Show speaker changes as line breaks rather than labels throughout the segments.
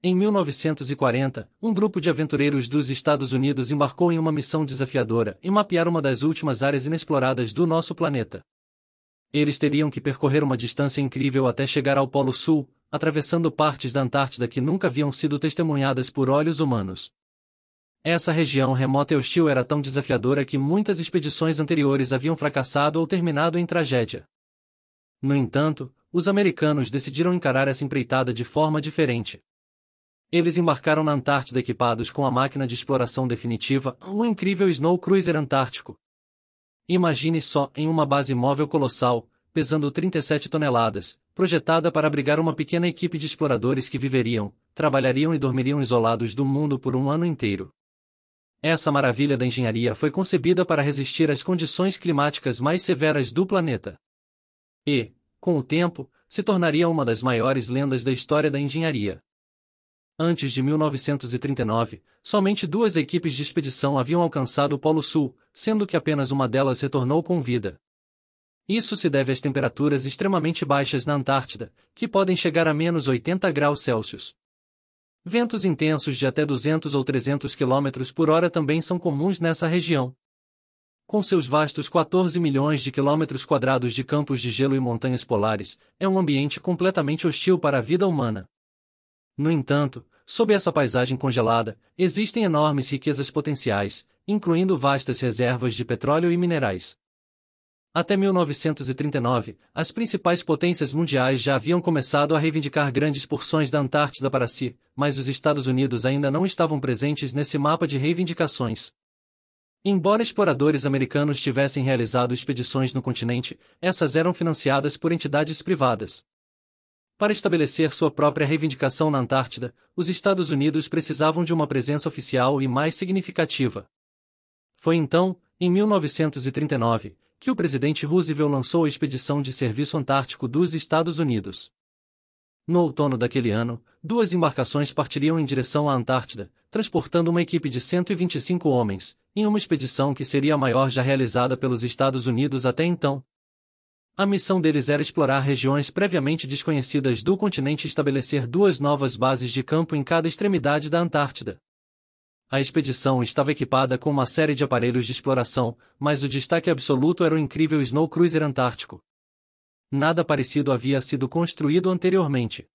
Em 1940, um grupo de aventureiros dos Estados Unidos embarcou em uma missão desafiadora e mapear uma das últimas áreas inexploradas do nosso planeta. Eles teriam que percorrer uma distância incrível até chegar ao Polo Sul, atravessando partes da Antártida que nunca haviam sido testemunhadas por olhos humanos. Essa região remota e hostil era tão desafiadora que muitas expedições anteriores haviam fracassado ou terminado em tragédia. No entanto, os americanos decidiram encarar essa empreitada de forma diferente. Eles embarcaram na Antártida equipados com a máquina de exploração definitiva, um incrível Snow Cruiser Antártico. Imagine só em uma base móvel colossal, pesando 37 toneladas, projetada para abrigar uma pequena equipe de exploradores que viveriam, trabalhariam e dormiriam isolados do mundo por um ano inteiro. Essa maravilha da engenharia foi concebida para resistir às condições climáticas mais severas do planeta. E, com o tempo, se tornaria uma das maiores lendas da história da engenharia. Antes de 1939, somente duas equipes de expedição haviam alcançado o Polo Sul, sendo que apenas uma delas retornou com vida. Isso se deve às temperaturas extremamente baixas na Antártida, que podem chegar a menos 80 graus Celsius. Ventos intensos de até 200 ou 300 km por hora também são comuns nessa região. Com seus vastos 14 milhões de quilômetros quadrados de campos de gelo e montanhas polares, é um ambiente completamente hostil para a vida humana. No entanto, sob essa paisagem congelada, existem enormes riquezas potenciais, incluindo vastas reservas de petróleo e minerais. Até 1939, as principais potências mundiais já haviam começado a reivindicar grandes porções da Antártida para si, mas os Estados Unidos ainda não estavam presentes nesse mapa de reivindicações. Embora exploradores americanos tivessem realizado expedições no continente, essas eram financiadas por entidades privadas. Para estabelecer sua própria reivindicação na Antártida, os Estados Unidos precisavam de uma presença oficial e mais significativa. Foi então, em 1939, que o presidente Roosevelt lançou a Expedição de Serviço Antártico dos Estados Unidos. No outono daquele ano, duas embarcações partiriam em direção à Antártida, transportando uma equipe de 125 homens, em uma expedição que seria a maior já realizada pelos Estados Unidos até então. A missão deles era explorar regiões previamente desconhecidas do continente e estabelecer duas novas bases de campo em cada extremidade da Antártida. A expedição estava equipada com uma série de aparelhos de exploração, mas o destaque absoluto era o incrível Snow Cruiser Antártico. Nada parecido havia sido construído anteriormente.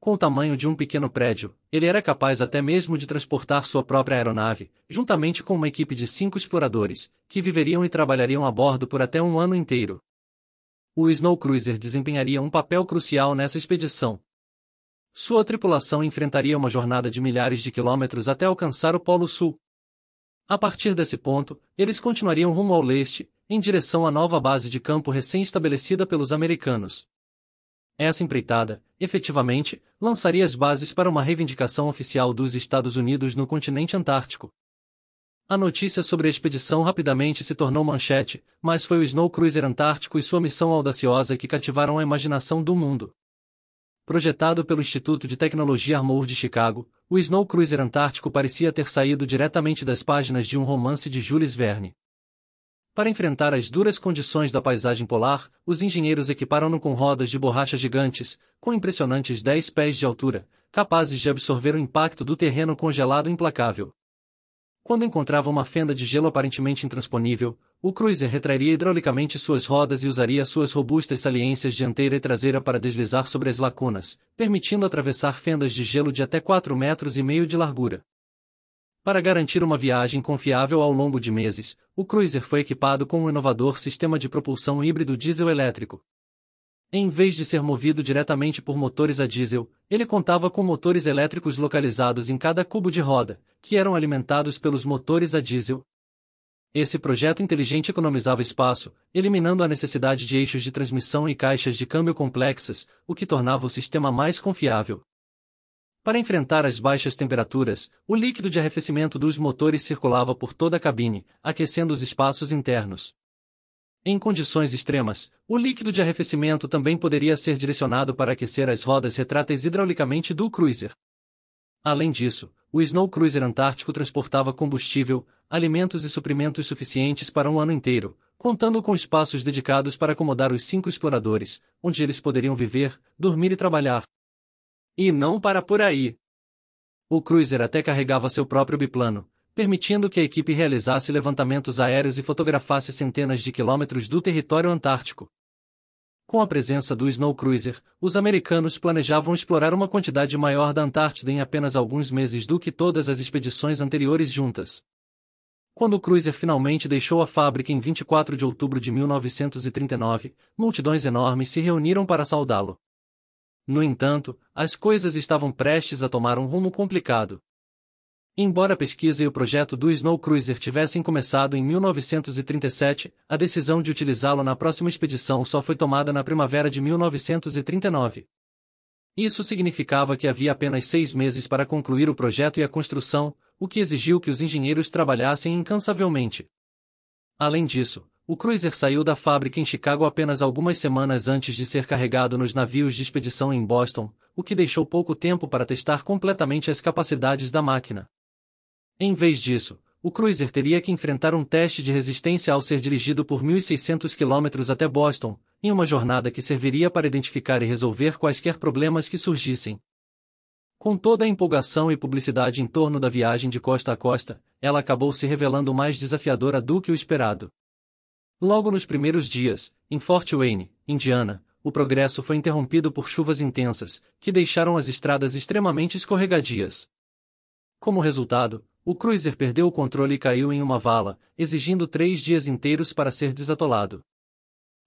Com o tamanho de um pequeno prédio, ele era capaz até mesmo de transportar sua própria aeronave, juntamente com uma equipe de cinco exploradores, que viveriam e trabalhariam a bordo por até um ano inteiro o Snow Cruiser desempenharia um papel crucial nessa expedição. Sua tripulação enfrentaria uma jornada de milhares de quilômetros até alcançar o Polo Sul. A partir desse ponto, eles continuariam rumo ao leste, em direção à nova base de campo recém-estabelecida pelos americanos. Essa empreitada, efetivamente, lançaria as bases para uma reivindicação oficial dos Estados Unidos no continente antártico. A notícia sobre a expedição rapidamente se tornou manchete, mas foi o Snow Cruiser Antártico e sua missão audaciosa que cativaram a imaginação do mundo. Projetado pelo Instituto de Tecnologia Armour de Chicago, o Snow Cruiser Antártico parecia ter saído diretamente das páginas de um romance de Jules Verne. Para enfrentar as duras condições da paisagem polar, os engenheiros equiparam-no com rodas de borracha gigantes, com impressionantes 10 pés de altura, capazes de absorver o impacto do terreno congelado implacável quando encontrava uma fenda de gelo aparentemente intransponível, o cruiser retrairia hidraulicamente suas rodas e usaria suas robustas saliências dianteira e traseira para deslizar sobre as lacunas, permitindo atravessar fendas de gelo de até 4 metros e meio de largura. Para garantir uma viagem confiável ao longo de meses, o cruiser foi equipado com um inovador sistema de propulsão híbrido diesel elétrico. Em vez de ser movido diretamente por motores a diesel, ele contava com motores elétricos localizados em cada cubo de roda, que eram alimentados pelos motores a diesel. Esse projeto inteligente economizava espaço, eliminando a necessidade de eixos de transmissão e caixas de câmbio complexas, o que tornava o sistema mais confiável. Para enfrentar as baixas temperaturas, o líquido de arrefecimento dos motores circulava por toda a cabine, aquecendo os espaços internos. Em condições extremas, o líquido de arrefecimento também poderia ser direcionado para aquecer as rodas retráteis hidraulicamente do cruiser. Além disso, o Snow Cruiser Antártico transportava combustível, alimentos e suprimentos suficientes para um ano inteiro, contando com espaços dedicados para acomodar os cinco exploradores, onde eles poderiam viver, dormir e trabalhar. E não para por aí. O cruiser até carregava seu próprio biplano, permitindo que a equipe realizasse levantamentos aéreos e fotografasse centenas de quilômetros do território antártico. Com a presença do Snow Cruiser, os americanos planejavam explorar uma quantidade maior da Antártida em apenas alguns meses do que todas as expedições anteriores juntas. Quando o cruiser finalmente deixou a fábrica em 24 de outubro de 1939, multidões enormes se reuniram para saudá-lo. No entanto, as coisas estavam prestes a tomar um rumo complicado. Embora a pesquisa e o projeto do Snow Cruiser tivessem começado em 1937, a decisão de utilizá-lo na próxima expedição só foi tomada na primavera de 1939. Isso significava que havia apenas seis meses para concluir o projeto e a construção, o que exigiu que os engenheiros trabalhassem incansavelmente. Além disso, o cruiser saiu da fábrica em Chicago apenas algumas semanas antes de ser carregado nos navios de expedição em Boston, o que deixou pouco tempo para testar completamente as capacidades da máquina. Em vez disso, o cruiser teria que enfrentar um teste de resistência ao ser dirigido por 1.600 km até Boston, em uma jornada que serviria para identificar e resolver quaisquer problemas que surgissem. Com toda a empolgação e publicidade em torno da viagem de costa a costa, ela acabou se revelando mais desafiadora do que o esperado. Logo nos primeiros dias, em Fort Wayne, Indiana, o progresso foi interrompido por chuvas intensas, que deixaram as estradas extremamente escorregadias. Como resultado, o cruiser perdeu o controle e caiu em uma vala, exigindo três dias inteiros para ser desatolado.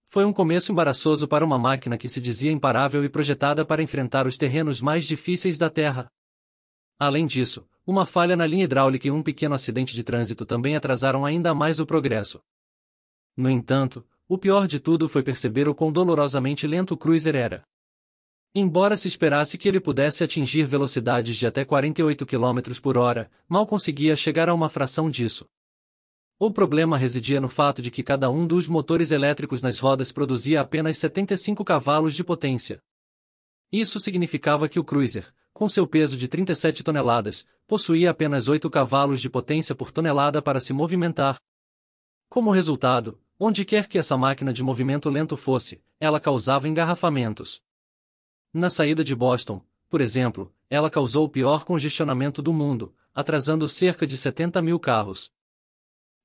Foi um começo embaraçoso para uma máquina que se dizia imparável e projetada para enfrentar os terrenos mais difíceis da Terra. Além disso, uma falha na linha hidráulica e um pequeno acidente de trânsito também atrasaram ainda mais o progresso. No entanto, o pior de tudo foi perceber o quão dolorosamente lento o cruiser era. Embora se esperasse que ele pudesse atingir velocidades de até 48 km por hora, mal conseguia chegar a uma fração disso. O problema residia no fato de que cada um dos motores elétricos nas rodas produzia apenas 75 cavalos de potência. Isso significava que o Cruiser, com seu peso de 37 toneladas, possuía apenas 8 cavalos de potência por tonelada para se movimentar. Como resultado, onde quer que essa máquina de movimento lento fosse, ela causava engarrafamentos. Na saída de Boston, por exemplo, ela causou o pior congestionamento do mundo, atrasando cerca de 70 mil carros.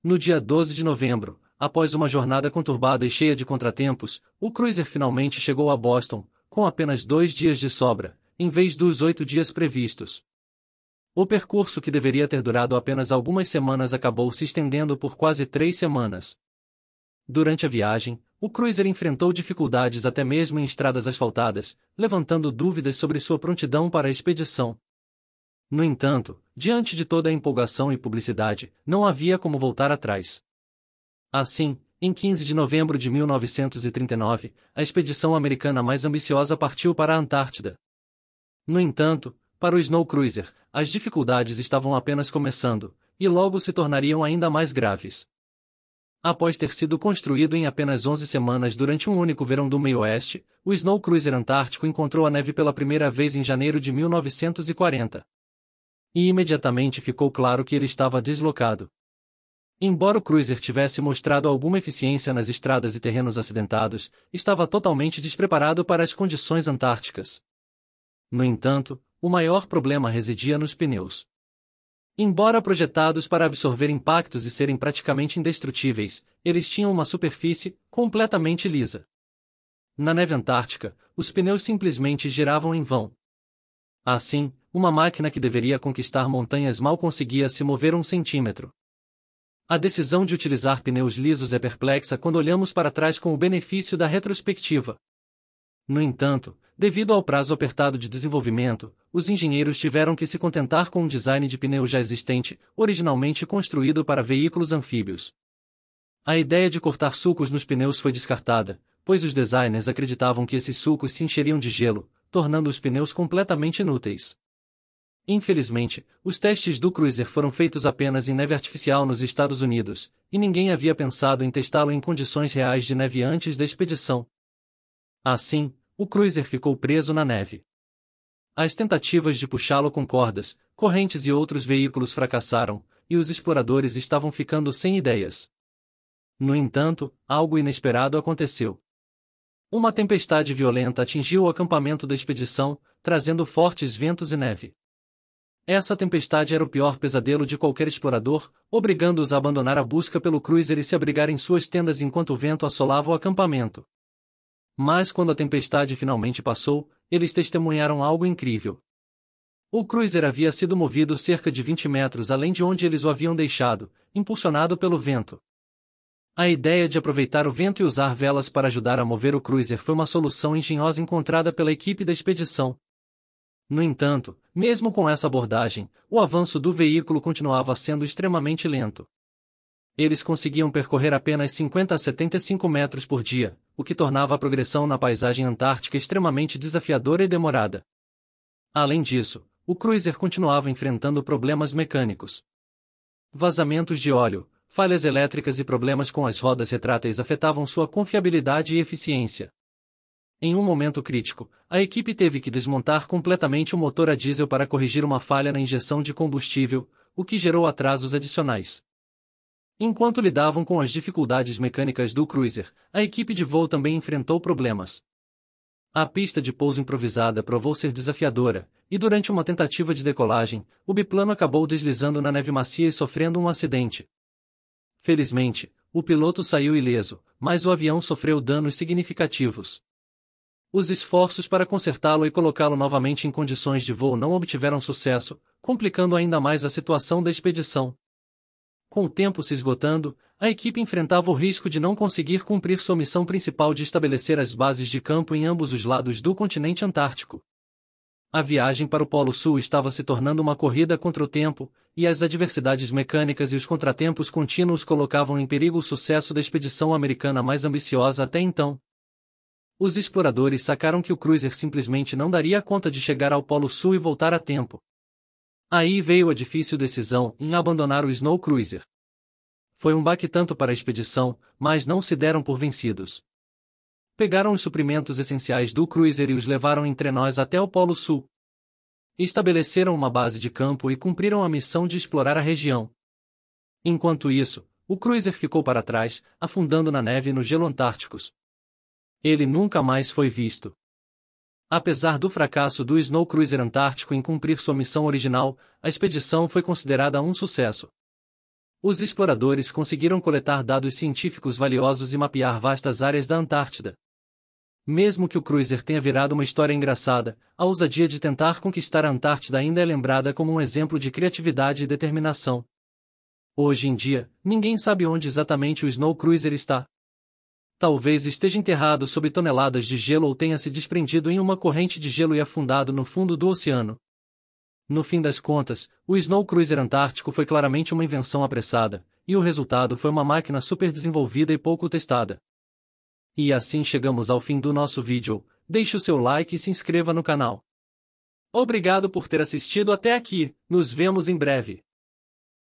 No dia 12 de novembro, após uma jornada conturbada e cheia de contratempos, o cruiser finalmente chegou a Boston, com apenas dois dias de sobra, em vez dos oito dias previstos. O percurso que deveria ter durado apenas algumas semanas acabou se estendendo por quase três semanas. Durante a viagem, o cruiser enfrentou dificuldades até mesmo em estradas asfaltadas, levantando dúvidas sobre sua prontidão para a expedição. No entanto, diante de toda a empolgação e publicidade, não havia como voltar atrás. Assim, em 15 de novembro de 1939, a expedição americana mais ambiciosa partiu para a Antártida. No entanto, para o Snow Cruiser, as dificuldades estavam apenas começando, e logo se tornariam ainda mais graves. Após ter sido construído em apenas 11 semanas durante um único verão do meio-oeste, o Snow Cruiser Antártico encontrou a neve pela primeira vez em janeiro de 1940. E imediatamente ficou claro que ele estava deslocado. Embora o cruiser tivesse mostrado alguma eficiência nas estradas e terrenos acidentados, estava totalmente despreparado para as condições antárticas. No entanto, o maior problema residia nos pneus. Embora projetados para absorver impactos e serem praticamente indestrutíveis, eles tinham uma superfície completamente lisa. Na neve antártica, os pneus simplesmente giravam em vão. Assim, uma máquina que deveria conquistar montanhas mal conseguia se mover um centímetro. A decisão de utilizar pneus lisos é perplexa quando olhamos para trás com o benefício da retrospectiva. No entanto, Devido ao prazo apertado de desenvolvimento, os engenheiros tiveram que se contentar com um design de pneu já existente, originalmente construído para veículos anfíbios. A ideia de cortar sulcos nos pneus foi descartada, pois os designers acreditavam que esses sulcos se encheriam de gelo, tornando os pneus completamente inúteis. Infelizmente, os testes do Cruiser foram feitos apenas em neve artificial nos Estados Unidos, e ninguém havia pensado em testá-lo em condições reais de neve antes da expedição. Assim, o cruiser ficou preso na neve. As tentativas de puxá-lo com cordas, correntes e outros veículos fracassaram, e os exploradores estavam ficando sem ideias. No entanto, algo inesperado aconteceu. Uma tempestade violenta atingiu o acampamento da expedição, trazendo fortes ventos e neve. Essa tempestade era o pior pesadelo de qualquer explorador, obrigando-os a abandonar a busca pelo cruiser e se abrigar em suas tendas enquanto o vento assolava o acampamento. Mas quando a tempestade finalmente passou, eles testemunharam algo incrível. O cruiser havia sido movido cerca de 20 metros além de onde eles o haviam deixado, impulsionado pelo vento. A ideia de aproveitar o vento e usar velas para ajudar a mover o cruiser foi uma solução engenhosa encontrada pela equipe da expedição. No entanto, mesmo com essa abordagem, o avanço do veículo continuava sendo extremamente lento. Eles conseguiam percorrer apenas 50 a 75 metros por dia, o que tornava a progressão na paisagem antártica extremamente desafiadora e demorada. Além disso, o cruiser continuava enfrentando problemas mecânicos. Vazamentos de óleo, falhas elétricas e problemas com as rodas retráteis afetavam sua confiabilidade e eficiência. Em um momento crítico, a equipe teve que desmontar completamente o motor a diesel para corrigir uma falha na injeção de combustível, o que gerou atrasos adicionais. Enquanto lidavam com as dificuldades mecânicas do cruiser, a equipe de voo também enfrentou problemas. A pista de pouso improvisada provou ser desafiadora, e durante uma tentativa de decolagem, o biplano acabou deslizando na neve macia e sofrendo um acidente. Felizmente, o piloto saiu ileso, mas o avião sofreu danos significativos. Os esforços para consertá-lo e colocá-lo novamente em condições de voo não obtiveram sucesso, complicando ainda mais a situação da expedição com o tempo se esgotando, a equipe enfrentava o risco de não conseguir cumprir sua missão principal de estabelecer as bases de campo em ambos os lados do continente antártico. A viagem para o Polo Sul estava se tornando uma corrida contra o tempo, e as adversidades mecânicas e os contratempos contínuos colocavam em perigo o sucesso da expedição americana mais ambiciosa até então. Os exploradores sacaram que o cruiser simplesmente não daria conta de chegar ao Polo Sul e voltar a tempo. Aí veio a difícil decisão em abandonar o Snow Cruiser. Foi um baque tanto para a expedição, mas não se deram por vencidos. Pegaram os suprimentos essenciais do cruiser e os levaram entre nós até o Polo Sul. Estabeleceram uma base de campo e cumpriram a missão de explorar a região. Enquanto isso, o cruiser ficou para trás, afundando na neve e no gelo antárticos. Ele nunca mais foi visto. Apesar do fracasso do Snow Cruiser Antártico em cumprir sua missão original, a expedição foi considerada um sucesso. Os exploradores conseguiram coletar dados científicos valiosos e mapear vastas áreas da Antártida. Mesmo que o cruiser tenha virado uma história engraçada, a ousadia de tentar conquistar a Antártida ainda é lembrada como um exemplo de criatividade e determinação. Hoje em dia, ninguém sabe onde exatamente o Snow Cruiser está, Talvez esteja enterrado sob toneladas de gelo ou tenha se desprendido em uma corrente de gelo e afundado no fundo do oceano. No fim das contas, o Snow Cruiser Antártico foi claramente uma invenção apressada, e o resultado foi uma máquina superdesenvolvida e pouco testada. E assim chegamos ao fim do nosso vídeo, deixe o seu like e se inscreva no canal. Obrigado por ter assistido até aqui, nos vemos em breve.